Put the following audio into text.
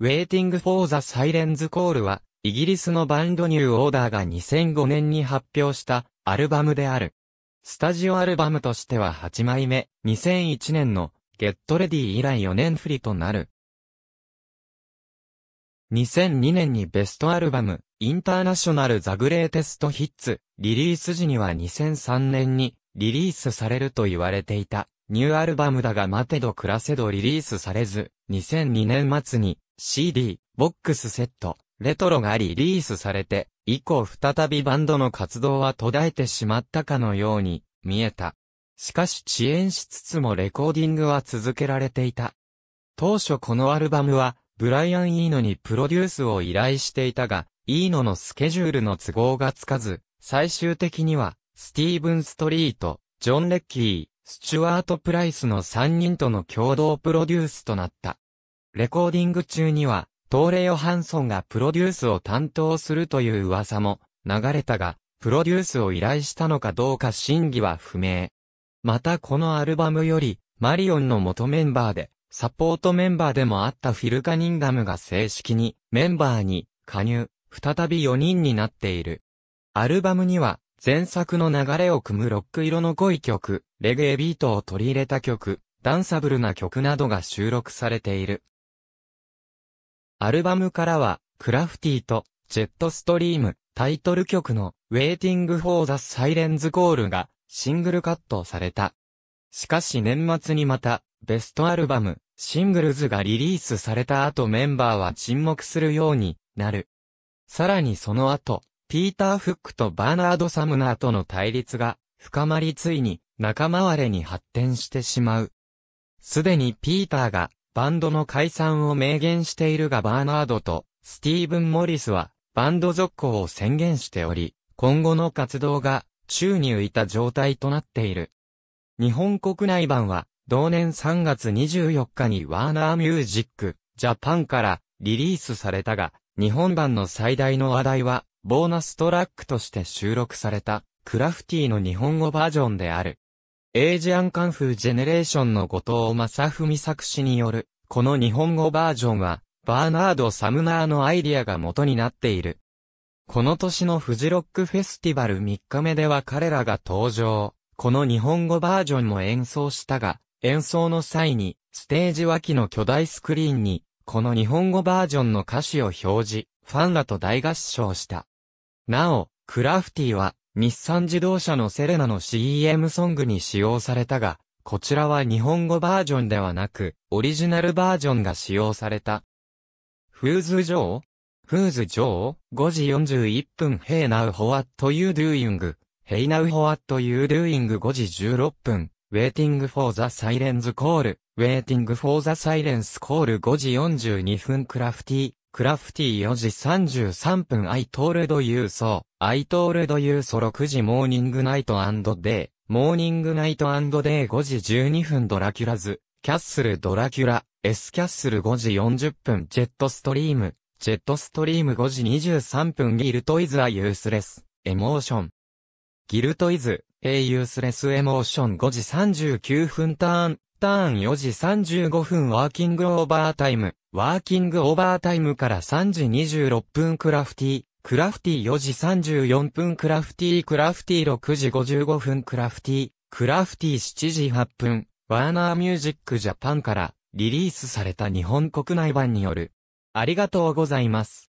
Waiting for the Silence Call は、イギリスのバンドニューオーダーが2005年に発表したアルバムである。スタジオアルバムとしては8枚目、2001年の Get Ready 以来4年振りとなる。2002年にベストアルバム、インターナショナルザグレーテストヒッツ、リリース時には2003年にリリースされると言われていた、ニューアルバムだが待てど暮らせどリリースされず、2002年末に CD、ボックスセット、レトロがリリースされて、以降再びバンドの活動は途絶えてしまったかのように見えた。しかし遅延しつつもレコーディングは続けられていた。当初このアルバムは、ブライアン・イーノにプロデュースを依頼していたが、イーノのスケジュールの都合がつかず、最終的には、スティーブン・ストリート、ジョン・レッキー、スチュワート・プライスの3人との共同プロデュースとなった。レコーディング中には、トーレ・ヨハンソンがプロデュースを担当するという噂も流れたが、プロデュースを依頼したのかどうか真偽は不明。またこのアルバムより、マリオンの元メンバーで、サポートメンバーでもあったフィル・カニンガムが正式にメンバーに加入、再び4人になっている。アルバムには、前作の流れを組むロック色の濃い曲、レゲエビートを取り入れた曲、ダンサブルな曲などが収録されている。アルバムからは、クラフティと、ジェットストリーム、タイトル曲の、Waiting for the Silence Call が、シングルカットされた。しかし年末にまた、ベストアルバム、シングルズがリリースされた後メンバーは沈黙するようになる。さらにその後、ピーター・フックとバーナード・サムナーとの対立が深まりついに仲間割れに発展してしまう。すでにピーターがバンドの解散を明言しているがバーナードとスティーブン・モリスはバンド続行を宣言しており、今後の活動が宙に浮いた状態となっている。日本国内版は同年3月24日にワーナーミュージックジャパンからリリースされたが、日本版の最大の話題はボーナストラックとして収録されたクラフティの日本語バージョンである。エイジアンカンフージェネレーションの後藤正文作詞による、この日本語バージョンは、バーナード・サムナーのアイディアが元になっている。この年のフジロックフェスティバル3日目では彼らが登場。この日本語バージョンも演奏したが、演奏の際に、ステージ脇の巨大スクリーンに、この日本語バージョンの歌詞を表示、ファンらと大合唱した。なお、クラフティは、日産自動車のセレナの CM ソングに使用されたが、こちらは日本語バージョンではなく、オリジナルバージョンが使用された。フーズ・ジョーフーズ・ジョー ?5 時41分、ヘイナウ・ホアット・ユー・ドゥーイング。ヘイナウ・ホアット・ユー・ドゥーイング5時16分。ウェイティング・フォー・ザ・サイレンズ・コール。ウェイティング・フォー・ザ・サイレンス・コール5時42分、クラフティー。クラフティ4時33分アイトールドユーソー、アイトールドユーソー6時モーニングナイトデー、モーニングナイトデー5時12分ドラキュラズ、キャッスルドラキュラ、S キャッスル5時40分ジェットストリーム、ジェットストリーム5時23分ギルトイズアユースレス、エモーション。ギルトイズ、A ユースレスエモーション5時39分ターン、ターン4時35分ワーキングオーバータイム、ワーキングオーバータイムから3時26分クラフティー、クラフティー4時34分クラフティー、クラフティー6時55分クラフティー、クラフティー7時8分、ワーナーミュージックジャパンからリリースされた日本国内版による。ありがとうございます。